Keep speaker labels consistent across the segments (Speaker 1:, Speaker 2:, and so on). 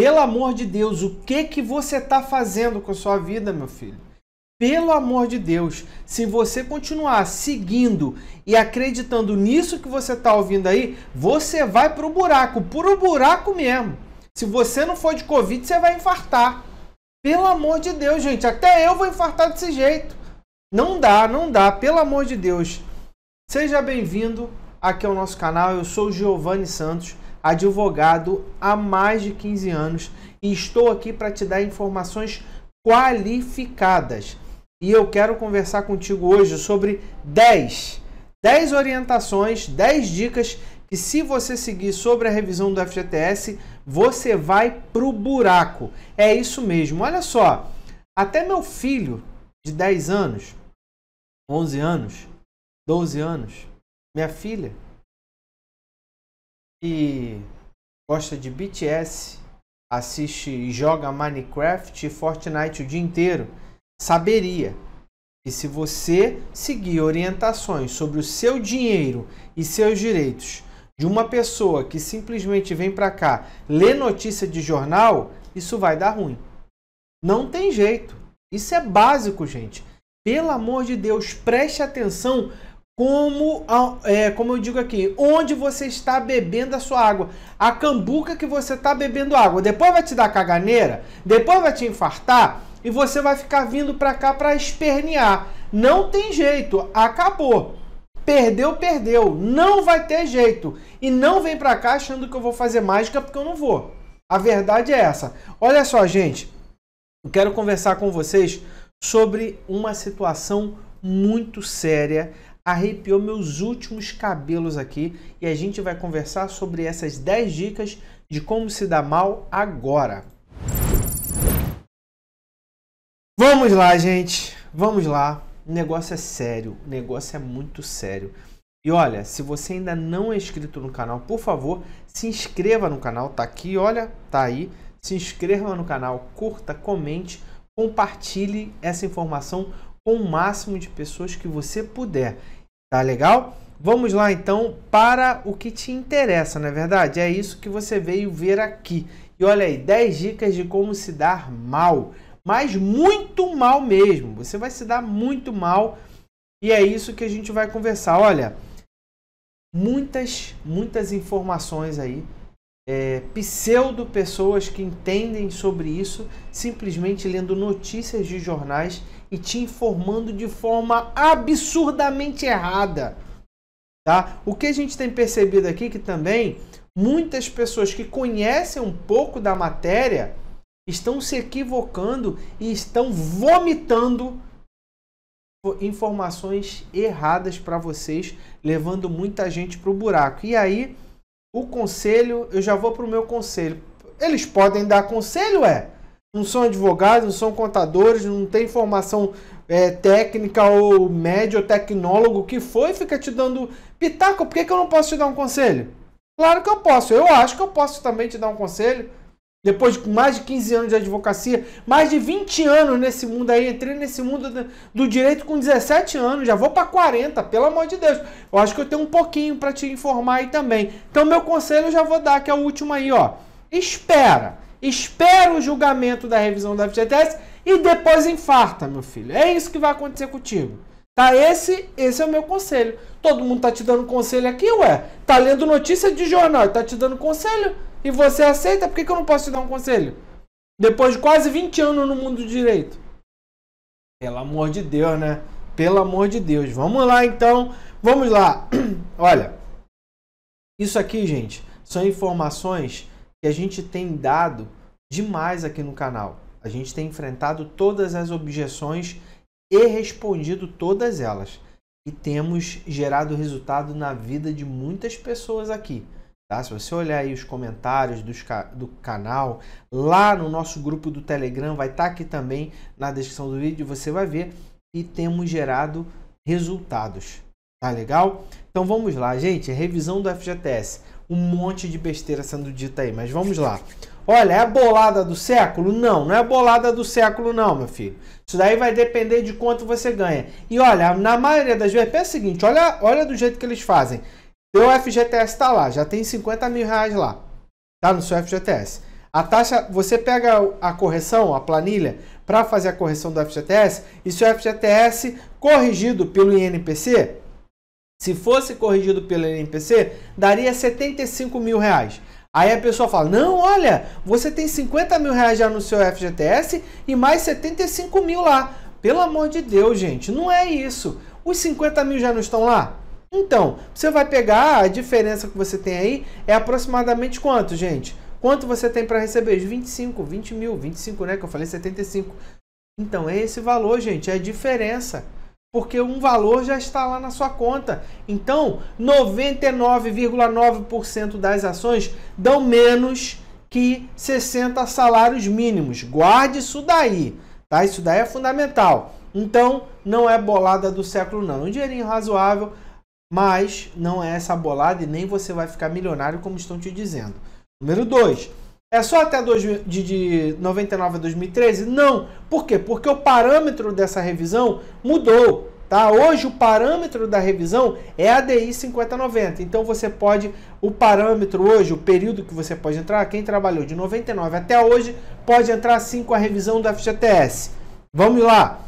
Speaker 1: Pelo amor de Deus, o que que você está fazendo com a sua vida, meu filho? Pelo amor de Deus, se você continuar seguindo e acreditando nisso que você está ouvindo aí, você vai para o buraco, para o buraco mesmo. Se você não for de Covid, você vai infartar. Pelo amor de Deus, gente, até eu vou infartar desse jeito. Não dá, não dá, pelo amor de Deus. Seja bem-vindo aqui ao nosso canal. Eu sou o Giovanni Santos advogado há mais de 15 anos e estou aqui para te dar informações qualificadas. E eu quero conversar contigo hoje sobre 10, 10 orientações, 10 dicas que se você seguir sobre a revisão do FGTS, você vai pro buraco. É isso mesmo. Olha só, até meu filho de 10 anos, 11 anos, 12 anos, minha filha que gosta de BTS, assiste e joga Minecraft e Fortnite o dia inteiro, saberia que se você seguir orientações sobre o seu dinheiro e seus direitos de uma pessoa que simplesmente vem para cá, lê notícia de jornal, isso vai dar ruim. Não tem jeito. Isso é básico, gente. Pelo amor de Deus, preste atenção como, é, como eu digo aqui, onde você está bebendo a sua água, a cambuca que você está bebendo água, depois vai te dar caganeira, depois vai te infartar e você vai ficar vindo para cá para espernear. Não tem jeito, acabou. Perdeu, perdeu. Não vai ter jeito. E não vem para cá achando que eu vou fazer mágica porque eu não vou. A verdade é essa. Olha só, gente, eu quero conversar com vocês sobre uma situação muito séria arrepiou meus últimos cabelos aqui e a gente vai conversar sobre essas 10 dicas de como se dar mal agora. Vamos lá, gente. Vamos lá. O negócio é sério, o negócio é muito sério. E olha, se você ainda não é inscrito no canal, por favor, se inscreva no canal, tá aqui, olha, tá aí. Se inscreva no canal, curta, comente, compartilhe essa informação com o máximo de pessoas que você puder. Tá legal? Vamos lá então para o que te interessa, não é verdade? É isso que você veio ver aqui. E olha aí, 10 dicas de como se dar mal, mas muito mal mesmo. Você vai se dar muito mal e é isso que a gente vai conversar. Olha, muitas, muitas informações aí, é, pseudo pessoas que entendem sobre isso simplesmente lendo notícias de jornais e te informando de forma absurdamente errada. Tá? O que a gente tem percebido aqui que também muitas pessoas que conhecem um pouco da matéria estão se equivocando e estão vomitando informações erradas para vocês, levando muita gente para o buraco. E aí, o conselho, eu já vou para o meu conselho. Eles podem dar conselho, é? não são advogados, não são contadores, não tem formação é, técnica ou médio tecnólogo que foi, fica te dando pitaco. Por que, que eu não posso te dar um conselho? Claro que eu posso. Eu acho que eu posso também te dar um conselho. Depois de mais de 15 anos de advocacia, mais de 20 anos nesse mundo aí, entrei nesse mundo do direito com 17 anos, já vou para 40, pelo amor de Deus. Eu acho que eu tenho um pouquinho para te informar aí também. Então meu conselho eu já vou dar, que é o último aí, ó. Espera espera o julgamento da revisão da FGTS e depois infarta, meu filho. É isso que vai acontecer contigo. Tá? Esse, esse é o meu conselho. Todo mundo tá te dando conselho aqui, ué. Tá lendo notícia de jornal, tá te dando conselho e você aceita, por que, que eu não posso te dar um conselho? Depois de quase 20 anos no mundo do direito. Pelo amor de Deus, né? Pelo amor de Deus. Vamos lá então. Vamos lá. Olha. Isso aqui, gente, são informações que a gente tem dado demais aqui no canal. A gente tem enfrentado todas as objeções e respondido todas elas. E temos gerado resultado na vida de muitas pessoas aqui. Tá? Se você olhar aí os comentários dos, do canal, lá no nosso grupo do Telegram, vai estar tá aqui também na descrição do vídeo, você vai ver e temos gerado resultados. Tá legal? Então vamos lá, gente. Revisão do FGTS um monte de besteira sendo dita aí, mas vamos lá. Olha, é a bolada do século? Não, não é a bolada do século, não, meu filho. Isso daí vai depender de quanto você ganha. E olha, na maioria das vezes, é o seguinte: olha, olha do jeito que eles fazem. Teu FGTS tá lá, já tem 50 mil reais lá. Tá no seu FGTS. A taxa, você pega a correção, a planilha, para fazer a correção do FGTS, e seu FGTS corrigido pelo INPC se fosse corrigido pelo NPC, daria 75 mil reais. Aí a pessoa fala: Não, olha, você tem 50 mil reais já no seu FGTS e mais 75 mil lá. Pelo amor de Deus, gente, não é isso. Os 50 mil já não estão lá? Então, você vai pegar a diferença que você tem aí, é aproximadamente quanto, gente? Quanto você tem para receber? Os 25, 20 mil, 25, né? Que eu falei 75. Então, é esse valor, gente, é a diferença porque um valor já está lá na sua conta. Então, 99,9% das ações dão menos que 60 salários mínimos. Guarde isso daí, tá? Isso daí é fundamental. Então, não é bolada do século não, é um dinheirinho razoável, mas não é essa bolada e nem você vai ficar milionário como estão te dizendo. Número 2, é só até dois, de, de 99 a 2013? Não. Por quê? Porque o parâmetro dessa revisão mudou. Tá? Hoje o parâmetro da revisão é a DI 5090. Então você pode, o parâmetro hoje, o período que você pode entrar, quem trabalhou de 99 até hoje, pode entrar sim com a revisão do FGTS. Vamos lá.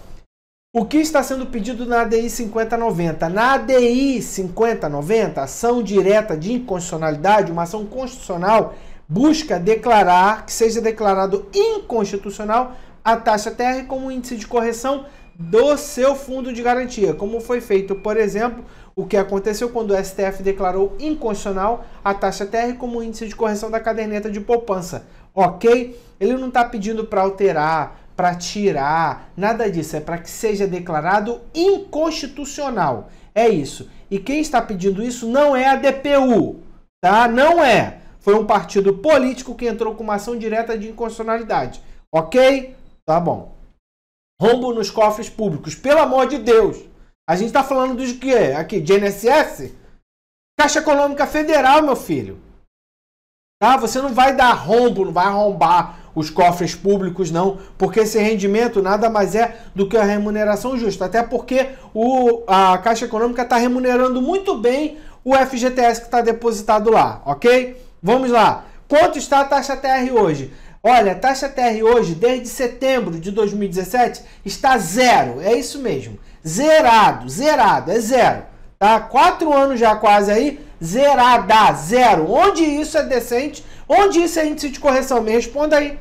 Speaker 1: O que está sendo pedido na DI 5090? Na DI 5090, ação direta de inconstitucionalidade, uma ação constitucional busca declarar que seja declarado inconstitucional a taxa TR como índice de correção do seu fundo de garantia, como foi feito, por exemplo, o que aconteceu quando o STF declarou inconstitucional a taxa TR como índice de correção da caderneta de poupança. Ok? Ele não está pedindo para alterar, para tirar, nada disso. É para que seja declarado inconstitucional. É isso. E quem está pedindo isso não é a DPU, tá? Não é foi um partido político que entrou com uma ação direta de inconstitucionalidade. Ok? Tá bom. Rombo nos cofres públicos. Pelo amor de Deus! A gente tá falando dos que aqui? De NSS? Caixa Econômica Federal, meu filho. Tá? Você não vai dar rombo, não vai arrombar os cofres públicos, não, porque esse rendimento nada mais é do que a remuneração justa. Até porque o, a Caixa Econômica está remunerando muito bem o FGTS que está depositado lá, ok? Vamos lá. Quanto está a taxa TR hoje? Olha, a taxa TR hoje, desde setembro de 2017, está zero. É isso mesmo. Zerado, zerado, é zero. Tá? Quatro anos já quase aí, zerada, zero. Onde isso é decente? Onde isso é índice de correção? Me responda aí.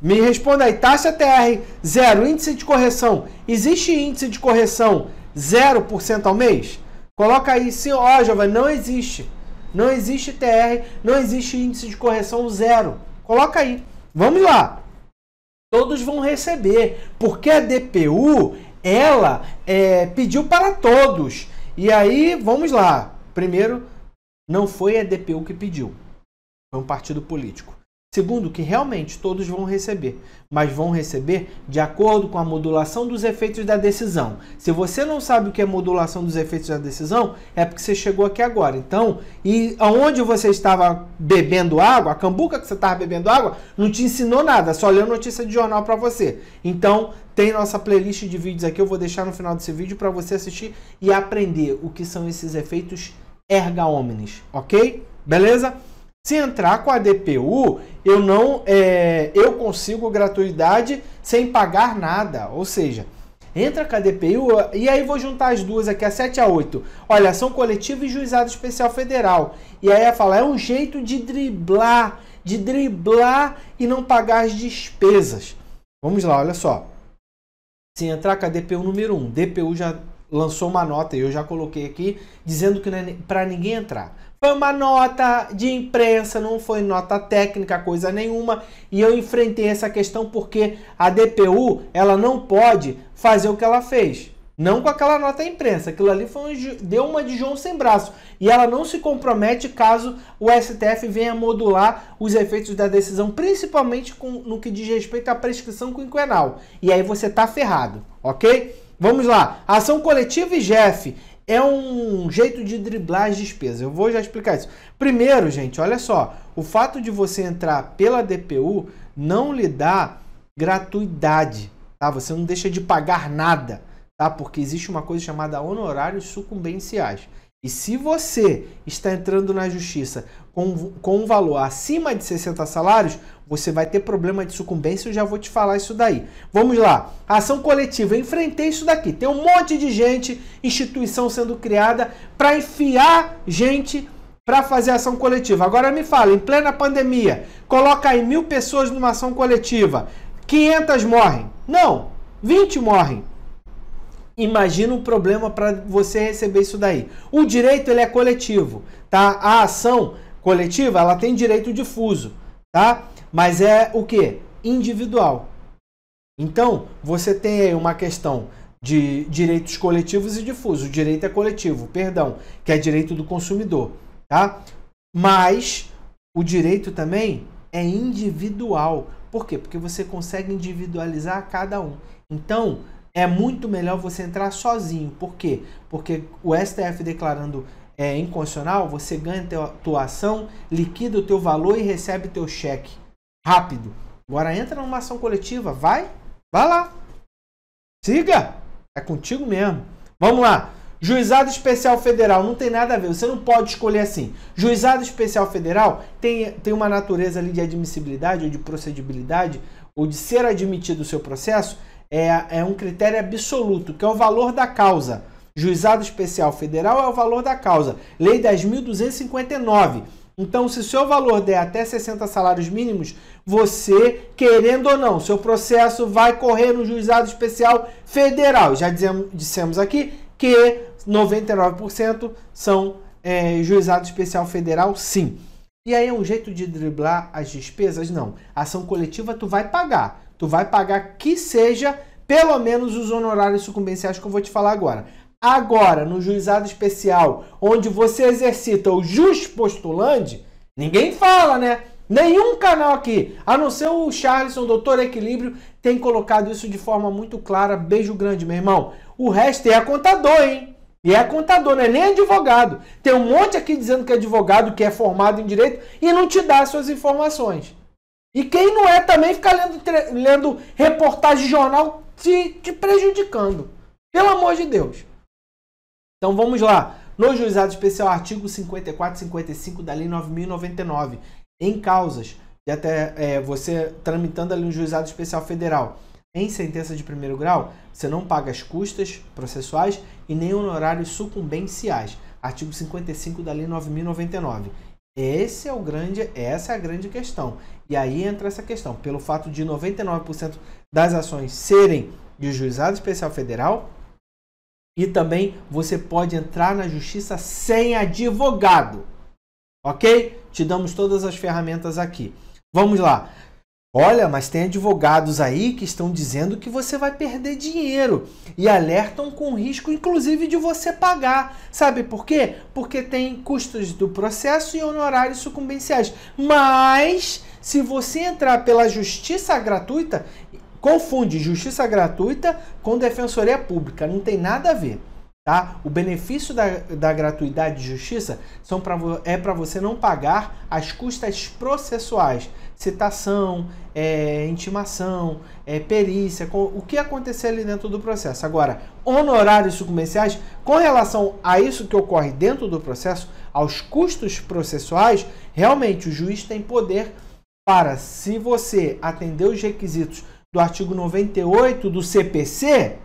Speaker 1: Me responda aí. Taxa TR zero, índice de correção. Existe índice de correção 0% ao mês? Coloca aí sim, ó, Giovanni, não existe. Não existe TR, não existe índice de correção zero. Coloca aí. Vamos lá. Todos vão receber, porque a DPU ela é, pediu para todos. E aí, vamos lá. Primeiro, não foi a DPU que pediu, foi um partido político. Segundo, que realmente todos vão receber, mas vão receber de acordo com a modulação dos efeitos da decisão. Se você não sabe o que é modulação dos efeitos da decisão, é porque você chegou aqui agora. Então, e aonde você estava bebendo água, a cambuca que você estava bebendo água, não te ensinou nada, só leu notícia de jornal para você. Então, tem nossa playlist de vídeos aqui, eu vou deixar no final desse vídeo para você assistir e aprender o que são esses efeitos erga omnes, ok? Beleza? Se entrar com a DPU, eu não é, eu consigo gratuidade sem pagar nada. Ou seja, entra com a DPU e aí vou juntar as duas aqui, a 7 a 8. Olha, são coletivo e juizado especial federal. E aí fala, é um jeito de driblar, de driblar e não pagar as despesas. Vamos lá, olha só. Se entrar com a DPU número 1, DPU já lançou uma nota e eu já coloquei aqui dizendo que não é para ninguém entrar. Foi uma nota de imprensa, não foi nota técnica, coisa nenhuma. E eu enfrentei essa questão porque a DPU ela não pode fazer o que ela fez. Não com aquela nota imprensa. Aquilo ali foi um, deu uma de João sem braço. E ela não se compromete caso o STF venha modular os efeitos da decisão, principalmente com, no que diz respeito à prescrição quinquenal. E aí você tá ferrado, ok? Vamos lá. Ação coletiva e GEF é um jeito de driblar as despesas. Eu vou já explicar isso. Primeiro, gente, olha só, o fato de você entrar pela DPU não lhe dá gratuidade, tá? Você não deixa de pagar nada, tá? Porque existe uma coisa chamada honorários sucumbenciais. E se você está entrando na justiça com, com um valor acima de 60 salários, você vai ter problema de sucumbência, eu já vou te falar isso daí. Vamos lá, ação coletiva, eu enfrentei isso daqui. Tem um monte de gente, instituição sendo criada para enfiar gente para fazer ação coletiva. Agora me fala, em plena pandemia, coloca aí mil pessoas numa ação coletiva, 500 morrem. Não, 20 morrem. Imagina um problema para você receber isso daí. O direito ele é coletivo, tá? A ação coletiva ela tem direito difuso, tá? Mas é o que? Individual. Então você tem aí uma questão de direitos coletivos e difusos. O direito é coletivo, perdão, que é direito do consumidor, tá? Mas o direito também é individual. Por quê? Porque você consegue individualizar cada um. Então, é muito melhor você entrar sozinho. Por quê? Porque o STF declarando é, inconstitucional, você ganha a tua ação, liquida o teu valor e recebe teu cheque. Rápido. Agora entra numa ação coletiva, vai, vai lá. Siga, é contigo mesmo. Vamos lá. Juizado Especial Federal não tem nada a ver, você não pode escolher assim. Juizado Especial Federal tem, tem uma natureza ali de admissibilidade ou de procedibilidade ou de ser admitido o seu processo é, é um critério absoluto, que é o valor da causa. Juizado Especial Federal é o valor da causa. Lei 10.259. Então, se o seu valor der até 60 salários mínimos, você, querendo ou não, seu processo vai correr no Juizado Especial Federal. Já dizemos, dissemos aqui que 99% são é, Juizado Especial Federal, sim. E aí é um jeito de driblar as despesas? Não. Ação coletiva tu vai pagar tu vai pagar que seja pelo menos os honorários sucumbenciais que eu vou te falar agora. Agora, no juizado especial, onde você exercita o jus postulante, ninguém fala, né? Nenhum canal aqui, a não ser o Charleson, o Doutor Equilíbrio, tem colocado isso de forma muito clara. Beijo grande, meu irmão. O resto é contador, hein? E é contador, não é nem advogado. Tem um monte aqui dizendo que é advogado, que é formado em direito e não te dá suas informações. E quem não é também fica lendo, lendo reportagem de jornal te, te prejudicando. Pelo amor de Deus. Então vamos lá. No juizado especial, artigo 54 e 55 da Lei 9.099, em causas e até é, você tramitando ali no juizado especial federal em sentença de primeiro grau, você não paga as custas processuais e nem honorários sucumbenciais. Artigo 55 da Lei 9.099. Esse é o grande, essa é a grande questão. E aí entra essa questão, pelo fato de 99% das ações serem de juizado especial federal, e também você pode entrar na justiça sem advogado. OK? Te damos todas as ferramentas aqui. Vamos lá. Olha, mas tem advogados aí que estão dizendo que você vai perder dinheiro e alertam com risco, inclusive, de você pagar. Sabe por quê? Porque tem custos do processo e honorários sucumbenciais. Mas, se você entrar pela justiça gratuita, confunde justiça gratuita com defensoria pública, não tem nada a ver. Tá? O benefício da, da gratuidade de justiça são pra, é para você não pagar as custas processuais, citação, é, intimação, é, perícia, com, o que acontecer ali dentro do processo. Agora, honorários comerciais, com relação a isso que ocorre dentro do processo, aos custos processuais, realmente o juiz tem poder para, se você atender os requisitos do artigo 98 do CPC,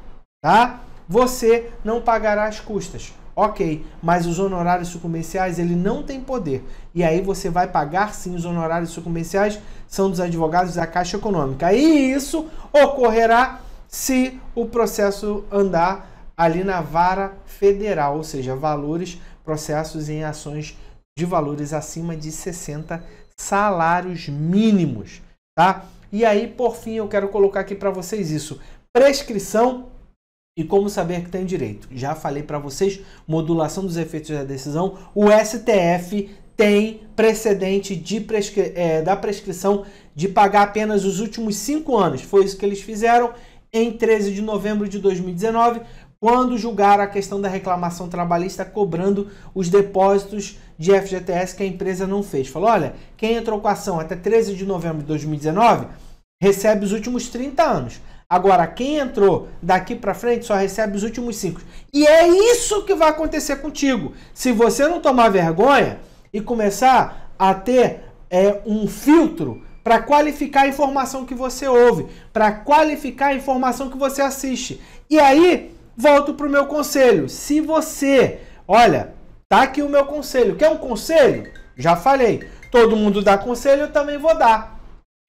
Speaker 1: tá? você não pagará as custas. Ok, mas os honorários sucumbenciais ele não tem poder. E aí você vai pagar sim os honorários sucumbenciais são dos advogados da Caixa Econômica. E isso ocorrerá se o processo andar ali na vara federal, ou seja, valores, processos em ações de valores acima de 60 salários mínimos, tá? E aí, por fim, eu quero colocar aqui para vocês isso. Prescrição e como saber que tem direito? Já falei para vocês, modulação dos efeitos da decisão. O STF tem precedente de prescri é, da prescrição de pagar apenas os últimos cinco anos. Foi isso que eles fizeram em 13 de novembro de 2019, quando julgaram a questão da reclamação trabalhista cobrando os depósitos de FGTS que a empresa não fez. Falou: olha, quem entrou com a ação até 13 de novembro de 2019 recebe os últimos 30 anos. Agora, quem entrou daqui para frente só recebe os últimos cinco. E é isso que vai acontecer contigo. Se você não tomar vergonha e começar a ter é, um filtro para qualificar a informação que você ouve, para qualificar a informação que você assiste. E aí, volto para o meu conselho. Se você, olha, tá aqui o meu conselho. Quer um conselho? Já falei. Todo mundo dá conselho, eu também vou dar.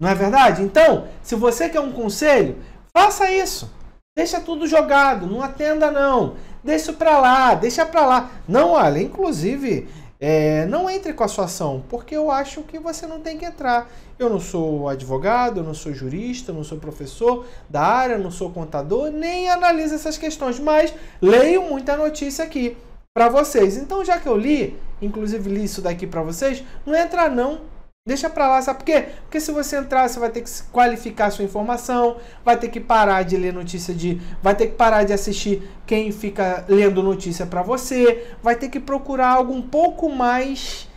Speaker 1: Não é verdade? Então, se você quer um conselho, Faça isso. Deixa tudo jogado, não atenda não. Deixa para lá, deixa para lá. Não, olha, inclusive, é, não entre com a sua ação, porque eu acho que você não tem que entrar. Eu não sou advogado, eu não sou jurista, eu não sou professor da área, não sou contador, nem analiso essas questões, mas leio muita notícia aqui para vocês. Então, já que eu li, inclusive li isso daqui para vocês, não entra não, Deixa pra lá, sabe por quê? Porque se você entrar, você vai ter que qualificar sua informação, vai ter que parar de ler notícia de. Vai ter que parar de assistir quem fica lendo notícia para você, vai ter que procurar algo um pouco mais.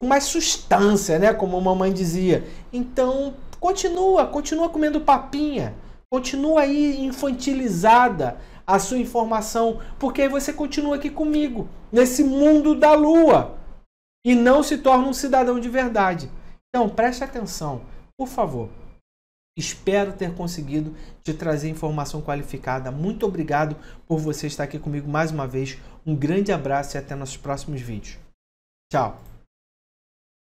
Speaker 1: com mais substância, né? Como a mamãe dizia. Então, continua, continua comendo papinha, continua aí infantilizada a sua informação, porque aí você continua aqui comigo, nesse mundo da lua, e não se torna um cidadão de verdade. Então, preste atenção, por favor. Espero ter conseguido te trazer informação qualificada. Muito obrigado por você estar aqui comigo mais uma vez. Um grande abraço e até nossos próximos vídeos. Tchau!